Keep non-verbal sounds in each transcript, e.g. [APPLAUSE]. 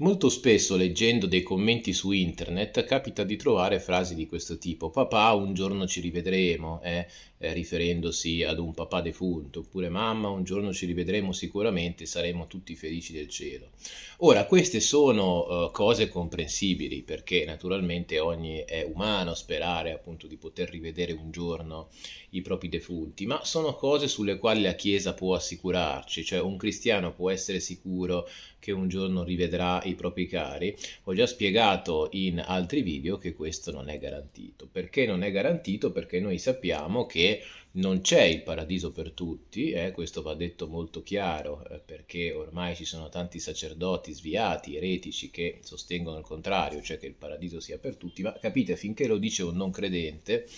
Molto spesso leggendo dei commenti su internet capita di trovare frasi di questo tipo: Papà, un giorno ci rivedremo, eh? eh, riferendosi ad un papà defunto, oppure mamma, un giorno ci rivedremo sicuramente, saremo tutti felici del cielo. Ora, queste sono eh, cose comprensibili, perché naturalmente ogni è umano sperare appunto di poter rivedere un giorno i propri defunti, ma sono cose sulle quali la Chiesa può assicurarci, cioè un cristiano può essere sicuro che un giorno rivedrà i propri cari. Ho già spiegato in altri video che questo non è garantito. Perché non è garantito? Perché noi sappiamo che non c'è il paradiso per tutti, eh, questo va detto molto chiaro, eh, perché ormai ci sono tanti sacerdoti sviati, eretici, che sostengono il contrario, cioè che il paradiso sia per tutti, ma capite, finché lo dice un non credente,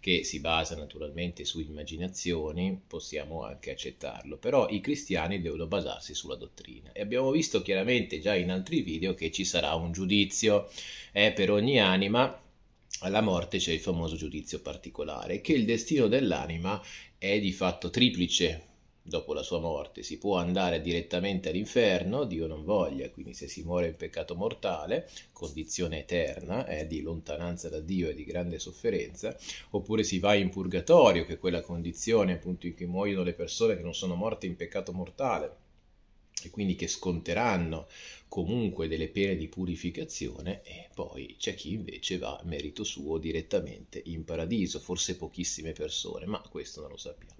che si basa naturalmente su immaginazioni, possiamo anche accettarlo, però i cristiani devono basarsi sulla dottrina. E abbiamo visto chiaramente già in altri video che ci sarà un giudizio eh, per ogni anima, alla morte c'è il famoso giudizio particolare, che il destino dell'anima è di fatto triplice dopo la sua morte. Si può andare direttamente all'inferno, Dio non voglia, quindi se si muore in peccato mortale, condizione eterna, è di lontananza da Dio e di grande sofferenza, oppure si va in purgatorio, che è quella condizione appunto in cui muoiono le persone che non sono morte in peccato mortale e quindi che sconteranno comunque delle pene di purificazione e poi c'è chi invece va a merito suo direttamente in paradiso, forse pochissime persone, ma questo non lo sappiamo.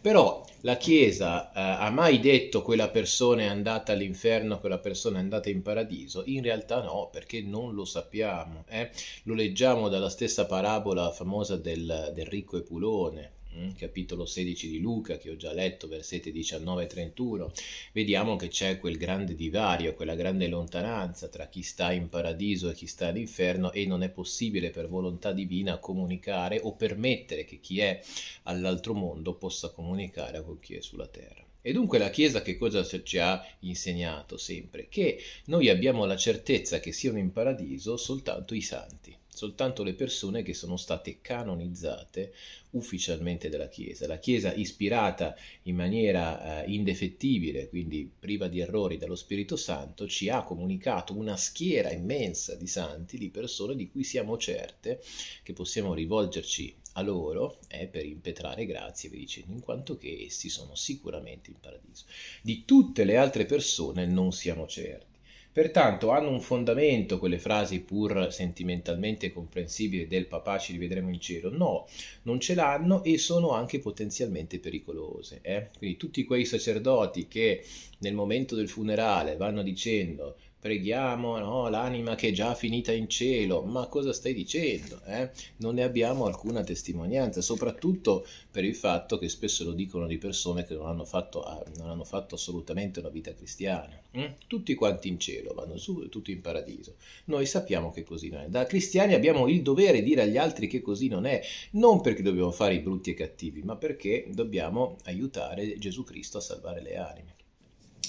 Però la Chiesa eh, ha mai detto quella persona è andata all'inferno, quella persona è andata in paradiso? In realtà no, perché non lo sappiamo. Eh? Lo leggiamo dalla stessa parabola famosa del, del ricco Epulone. Mm, capitolo 16 di Luca che ho già letto, versetti 19 e 31, vediamo che c'è quel grande divario, quella grande grande lontananza tra chi sta in paradiso e chi sta all'inferno e non è possibile per volontà divina comunicare o permettere che chi è all'altro mondo possa comunicare con chi è sulla terra. E dunque la Chiesa che cosa ci ha insegnato sempre? Che noi abbiamo la certezza che siano in paradiso soltanto i santi soltanto le persone che sono state canonizzate ufficialmente dalla Chiesa. La Chiesa ispirata in maniera eh, indefettibile, quindi priva di errori dallo Spirito Santo, ci ha comunicato una schiera immensa di santi, di persone di cui siamo certe che possiamo rivolgerci a loro è eh, per impetrare grazie, vi dice, in quanto che essi sono sicuramente in paradiso. Di tutte le altre persone non siamo certi. Pertanto hanno un fondamento quelle frasi pur sentimentalmente comprensibili del papà ci rivedremo in cielo? No, non ce l'hanno e sono anche potenzialmente pericolose. Eh? Quindi tutti quei sacerdoti che nel momento del funerale vanno dicendo preghiamo no, l'anima che è già finita in cielo, ma cosa stai dicendo? Eh? Non ne abbiamo alcuna testimonianza, soprattutto per il fatto che spesso lo dicono di persone che non hanno fatto, ah, non hanno fatto assolutamente una vita cristiana. Hm? Tutti quanti in cielo vanno su, tutti in paradiso. Noi sappiamo che così non è. Da cristiani abbiamo il dovere di dire agli altri che così non è, non perché dobbiamo fare i brutti e cattivi, ma perché dobbiamo aiutare Gesù Cristo a salvare le anime.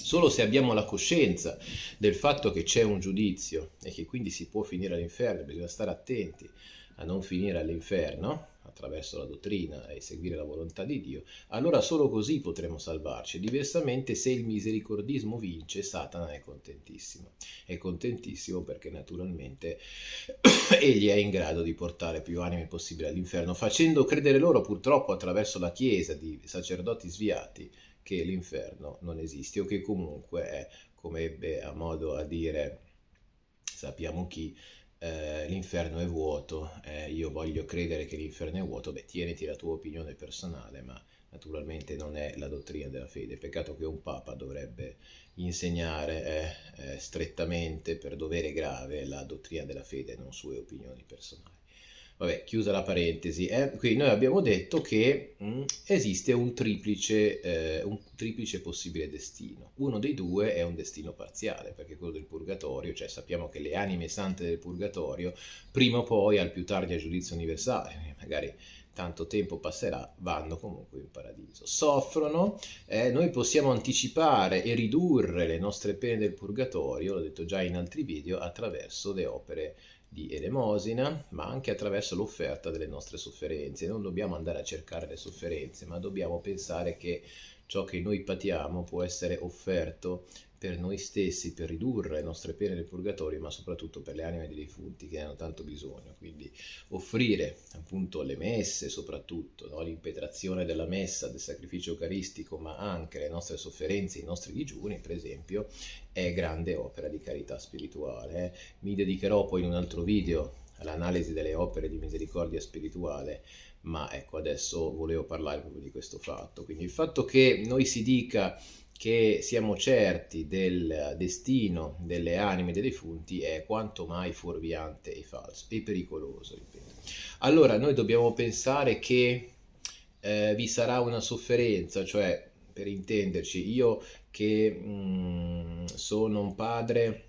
Solo se abbiamo la coscienza del fatto che c'è un giudizio e che quindi si può finire all'inferno, bisogna stare attenti a non finire all'inferno attraverso la dottrina e seguire la volontà di Dio, allora solo così potremo salvarci. Diversamente, se il misericordismo vince, Satana è contentissimo. È contentissimo perché naturalmente [COUGHS] egli è in grado di portare più anime possibile all'inferno, facendo credere loro purtroppo attraverso la Chiesa di sacerdoti sviati che l'inferno non esiste o che comunque è, come ebbe a modo a dire sappiamo chi, eh, l'inferno è vuoto, eh, io voglio credere che l'inferno è vuoto, beh tieniti la tua opinione personale, ma naturalmente non è la dottrina della fede, peccato che un papa dovrebbe insegnare eh, eh strettamente per dovere grave la dottrina della fede, non sue opinioni personali. Vabbè, chiusa la parentesi, eh? quindi noi abbiamo detto che mh, mm, esiste un triplice, eh, un triplice, possibile destino. Uno dei due è un destino parziale, perché quello del purgatorio, cioè sappiamo che le anime sante del purgatorio, prima o poi, al più tardi a giudizio universale, magari tanto tempo passerà, vanno comunque in paradiso. Soffrono, eh, noi possiamo anticipare e ridurre le nostre pene del purgatorio, l'ho detto già in altri video, attraverso le opere di elemosina, ma anche attraverso l'offerta delle nostre sofferenze. Non dobbiamo andare a cercare le sofferenze, ma dobbiamo pensare che ciò che noi patiamo può essere offerto per noi stessi, per ridurre le nostre pene del purgatorio, ma soprattutto per le anime dei defunti che ne hanno tanto bisogno. Quindi offrire appunto le messe, soprattutto no? l'impetrazione della messa, del sacrificio eucaristico, ma anche le nostre sofferenze, i nostri digiuni, per esempio, è grande opera di carità spirituale. Eh? Mi dedicherò poi in un altro video all'analisi delle opere di misericordia spirituale, ma ecco adesso volevo parlare proprio di questo fatto. Quindi il fatto che noi si dica che siamo certi del destino delle anime dei defunti è quanto mai fuorviante e falso e pericoloso. Ripeto. Allora noi dobbiamo pensare che eh, vi sarà una sofferenza, cioè per intenderci io che mh, mm, sono un padre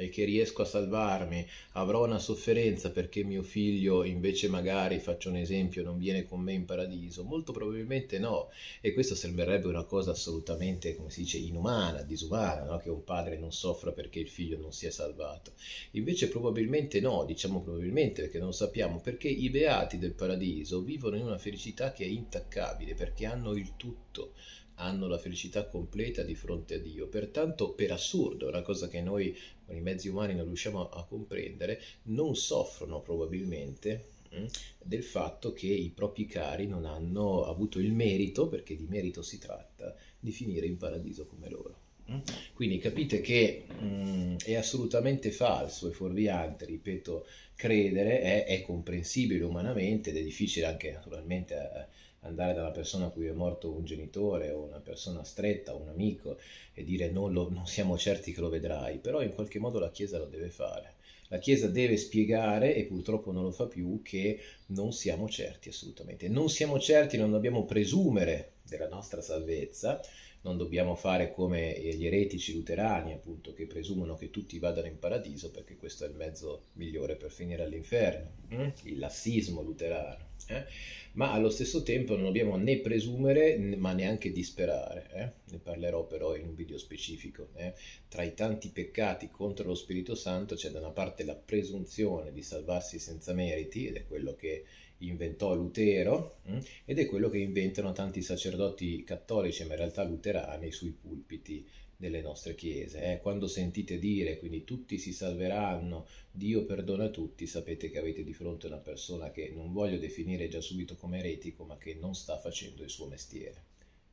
e che riesco a salvarmi, avrò una sofferenza perché mio figlio invece magari, faccio un esempio, non viene con me in paradiso? Molto probabilmente no, e questo sembrerebbe una cosa assolutamente, come si dice, inumana, disumana, no? che un padre non soffra perché il figlio non sia salvato. Invece probabilmente no, diciamo probabilmente perché non sappiamo, perché i beati del paradiso vivono in una felicità che è intaccabile, perché hanno il tutto, hanno la felicità completa di fronte a Dio. Pertanto, per assurdo, una cosa che noi con i mezzi umani non riusciamo a comprendere, non soffrono probabilmente mm, del fatto che i propri cari non hanno avuto il merito, perché di merito si tratta, di finire in paradiso come loro. Mm? Quindi capite che mh, mm, è assolutamente falso e fuorviante, ripeto, credere, è, è comprensibile umanamente ed è difficile anche naturalmente a, andare dalla persona a cui è morto un genitore o una persona stretta, un amico e dire non, lo, non siamo certi che lo vedrai, però in qualche modo la Chiesa lo deve fare. La Chiesa deve spiegare, e purtroppo non lo fa più, che non siamo certi assolutamente. Non siamo certi, non dobbiamo presumere della nostra salvezza non dobbiamo fare come gli eretici luterani, appunto, che presumono che tutti vadano in paradiso perché questo è il mezzo migliore per finire all'inferno, mm. il lassismo luterano. Eh? Ma allo stesso tempo non dobbiamo né presumere ma neanche disperare, eh? ne parlerò però in un video specifico. Eh? Tra i tanti peccati contro lo Spirito Santo c'è da una parte la presunzione di salvarsi senza meriti, ed è quello che inventò Lutero mm, ed è quello che inventano tanti sacerdoti cattolici, ma in realtà luterani, sui pulpiti delle nostre chiese. Eh? Quando sentite dire, quindi tutti si salveranno, Dio perdona tutti, sapete che avete di fronte una persona che non voglio definire già subito come eretico, ma che non sta facendo il suo mestiere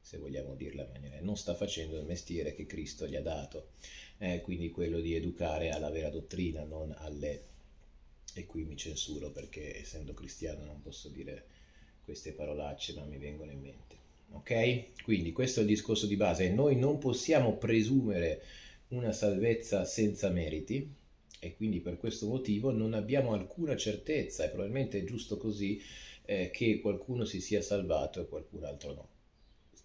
se vogliamo dirla in maniera, non sta facendo il mestiere che Cristo gli ha dato, eh, quindi quello di educare alla vera dottrina, non alle e qui mi censuro perché essendo cristiano non posso dire queste parolacce ma mi vengono in mente. Ok? Quindi questo è il discorso di base. Noi non possiamo presumere una salvezza senza meriti e quindi per questo motivo non abbiamo alcuna certezza e probabilmente è giusto così eh, che qualcuno si sia salvato e qualcun altro no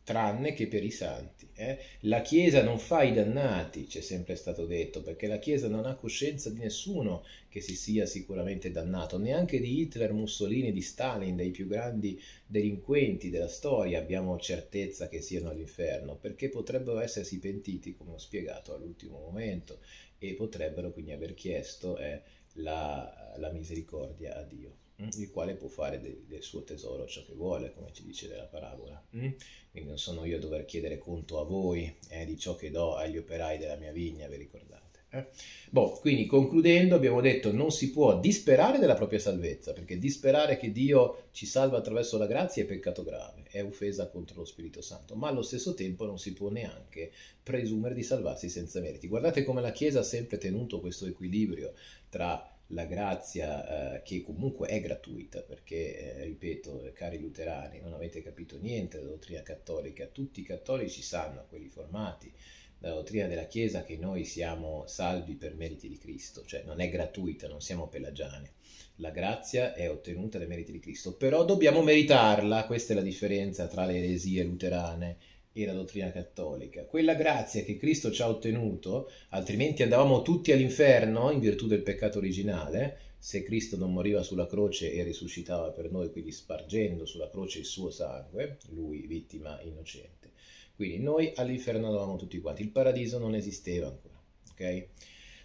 tranne che per i santi. Eh? La Chiesa non fa i dannati, c'è sempre stato detto, perché la Chiesa non ha coscienza di nessuno che si sia sicuramente dannato, neanche di Hitler, Mussolini, di Stalin, dei più grandi delinquenti della storia abbiamo certezza che siano all'inferno, perché potrebbero essersi pentiti, come ho spiegato all'ultimo momento, e potrebbero quindi aver chiesto eh, la, la misericordia a Dio. Mm. il quale può fare de- del suo tesoro ciò che vuole, come ci dice della parabola. Mm. Quindi non sono io a dover chiedere conto a voi eh, di ciò che do agli operai della mia vigna, vi ricordate. Eh? Boh, quindi concludendo abbiamo detto non si può disperare della propria salvezza, perché disperare che Dio ci salva attraverso la grazia è peccato grave, è offesa contro lo Spirito Santo, ma allo stesso tempo non si può neanche presumere di salvarsi senza meriti. Guardate come la Chiesa ha sempre tenuto questo equilibrio tra la grazia eh, che comunque è gratuita, perché, eh, ripeto, cari luterani, non avete capito niente della dottrina cattolica, tutti i cattolici sanno, quelli formati, dalla dottrina della Chiesa che noi siamo salvi per meriti di Cristo, cioè non è gratuita, non siamo pelagiani. La grazia è ottenuta dai meriti di Cristo, però dobbiamo meritarla, questa è la differenza tra le eresie luterane e la dottrina cattolica. Quella grazia che Cristo ci ha ottenuto, altrimenti andavamo tutti all'inferno in virtù del peccato originale, se Cristo non moriva sulla croce e risuscitava per noi, quindi spargendo sulla croce il suo sangue, lui vittima innocente. Quindi noi all'inferno andavamo tutti quanti, il paradiso non esisteva ancora, ok?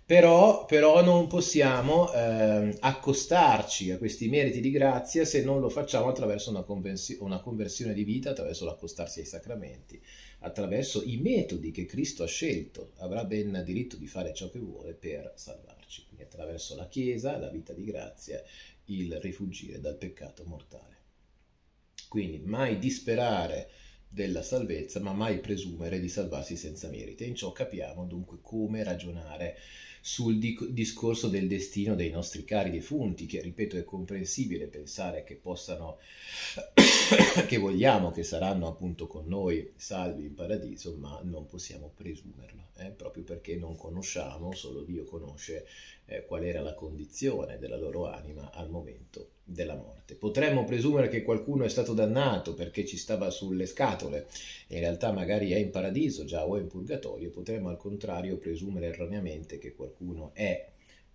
Però, però non possiamo eh, accostarci a questi meriti di grazia se non lo facciamo attraverso una, una conversione di vita, attraverso l'accostarsi ai sacramenti, attraverso i metodi che Cristo ha scelto. Avrà ben diritto di fare ciò che vuole per salvarci, quindi attraverso la Chiesa, la vita di grazia, il rifugire dal peccato mortale. Quindi mai disperare della salvezza, ma mai presumere di salvarsi senza meriti. E in ciò capiamo dunque come ragionare sul dic- discorso del destino dei nostri cari defunti, che ripeto è comprensibile pensare che possano, [COUGHS] che vogliamo che saranno appunto con noi salvi in paradiso, ma non possiamo presumerlo, eh? proprio perché non conosciamo, solo Dio conosce eh, qual era la condizione della loro anima al momento della morte. Potremmo presumere che qualcuno è stato dannato perché ci stava sulle scatole, in realtà magari è in paradiso già o è in purgatorio, potremmo al contrario presumere erroneamente che qualcuno è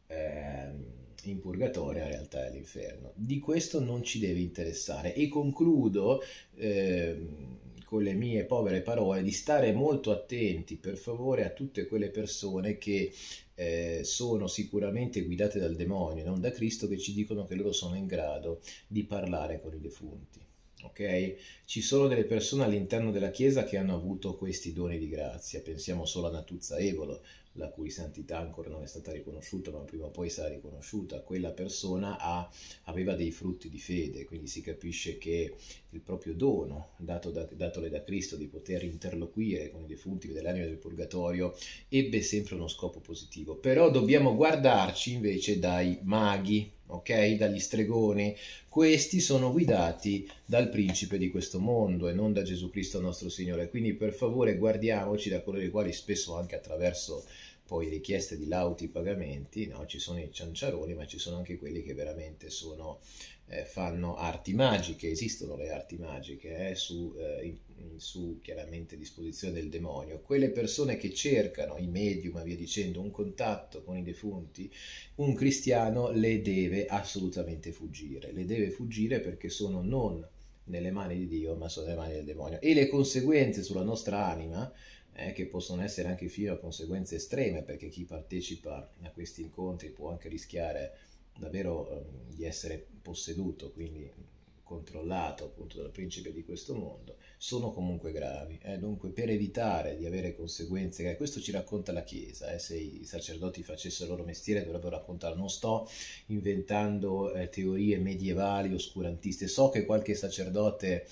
ehm, in purgatorio, in realtà è all'inferno. Di questo non ci deve interessare e concludo... Ehm, con le mie povere parole, di stare molto attenti per favore a tutte quelle persone che eh, sono sicuramente guidate dal demonio, non da Cristo, che ci dicono che loro sono in grado di parlare con i defunti. Okay? Ci sono delle persone all'interno della Chiesa che hanno avuto questi doni di grazia, pensiamo solo a Natuzza Evolo, la cui santità ancora non è stata riconosciuta, ma prima o poi sarà riconosciuta, quella persona ha, aveva dei frutti di fede, quindi si capisce che il proprio dono dato da, datole da Cristo di poter interloquire con i defunti dell'anima del purgatorio ebbe sempre uno scopo positivo. Però dobbiamo guardarci invece dai maghi, ok? Dagli stregoni, questi sono guidati dal principe di questo mondo e non da Gesù Cristo nostro Signore. Quindi per favore guardiamoci da coloro i quali spesso anche attraverso poi richieste di lauti pagamenti, no? ci sono i cianciaroni, ma ci sono anche quelli che veramente sono, eh, fanno arti magiche, esistono le arti magiche eh, su, eh, su, chiaramente disposizione del demonio. Quelle persone che cercano, i medium e via dicendo, un contatto con i defunti, un cristiano le deve assolutamente fuggire, le deve fuggire perché sono non nelle mani di Dio, ma sono nelle mani del demonio. E le conseguenze sulla nostra anima eh, che possono essere anche fino a conseguenze estreme, perché chi partecipa a questi incontri può anche rischiare davvero eh, di essere posseduto, quindi controllato appunto dal principe di questo mondo, sono comunque gravi. Eh? Dunque, per evitare di avere conseguenze, eh, questo ci racconta la Chiesa, eh? se i sacerdoti facessero il loro mestiere dovrebbero raccontare, Non sto inventando eh, teorie medievali, oscurantiste, so che qualche sacerdote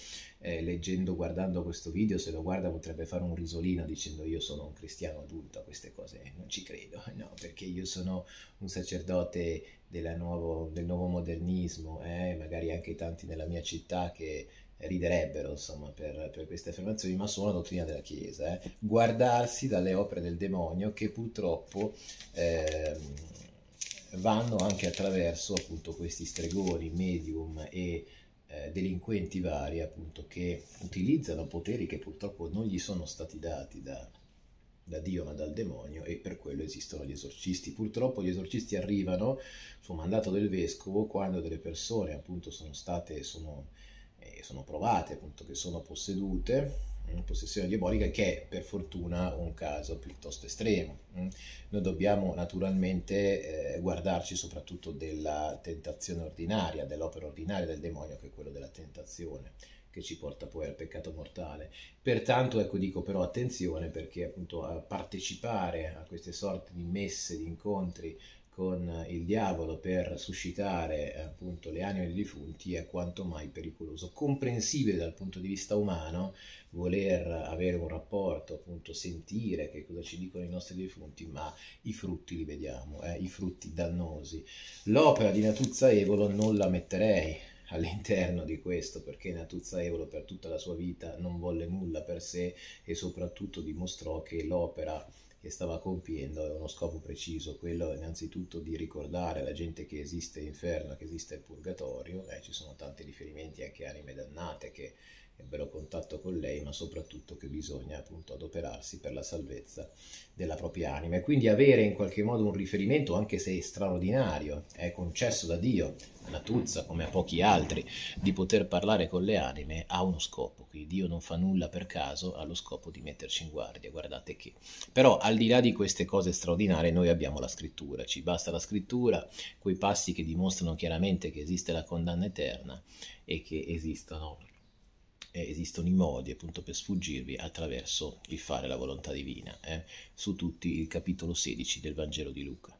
eh, leggendo, guardando questo video, se lo guarda potrebbe fare un risolino dicendo io sono un cristiano adulto a queste cose, eh, non ci credo, [LAUGHS] no, perché io sono un sacerdote nuovo, del nuovo modernismo, eh, magari anche tanti nella mia città che riderebbero insomma per, per queste affermazioni, ma sono la dottrina della Chiesa, eh. guardarsi dalle opere del demonio che purtroppo... Ehm, vanno anche attraverso appunto questi stregoni, medium e eh, delinquenti vari appunto che utilizzano poteri che purtroppo non gli sono stati dati da, da Dio ma dal demonio e per quello esistono gli esorcisti. Purtroppo gli esorcisti arrivano su mandato del vescovo quando delle persone appunto sono state, sono, eh, sono provate appunto che sono possedute possessione diabolica che è per fortuna un caso piuttosto estremo. Mm? Noi dobbiamo naturalmente eh, guardarci soprattutto della tentazione ordinaria, dell'opera ordinaria del demonio che è quello della tentazione che ci porta poi al peccato mortale. Pertanto, ecco, dico però attenzione perché appunto a partecipare a queste sorti di messe, di incontri con il diavolo per suscitare appunto le anime dei defunti è quanto mai pericoloso. Comprensibile dal punto di vista umano voler avere un rapporto, appunto sentire che cosa ci dicono i nostri defunti, ma i frutti li vediamo, eh, i frutti dannosi. L'opera di Natuzza Evolo non la metterei all'interno di questo perché Natuzza Evolo per tutta la sua vita non volle nulla per sé e soprattutto dimostrò che l'opera che stava compiendo aveva uno scopo preciso, quello innanzitutto di ricordare alla gente che esiste l'inferno, che esiste il purgatorio, eh, ci sono tanti riferimenti anche a anime dannate che ebbero contatto con lei, ma soprattutto che bisogna appunto adoperarsi per la salvezza della propria anima e quindi avere in qualche modo un riferimento, anche se straordinario, è concesso da Dio la tuzza, come a pochi altri, di poter parlare con le anime, ha uno scopo. Quindi Dio non fa nulla per caso, ha lo scopo di metterci in guardia. Guardate che. Però al di là di queste cose straordinarie, noi abbiamo la scrittura. Ci basta la scrittura, quei passi che dimostrano chiaramente che esiste la condanna eterna e che esistono esistono i modi appunto per sfuggirvi attraverso il fare la volontà divina, eh? su tutti il capitolo 16 del Vangelo di Luca.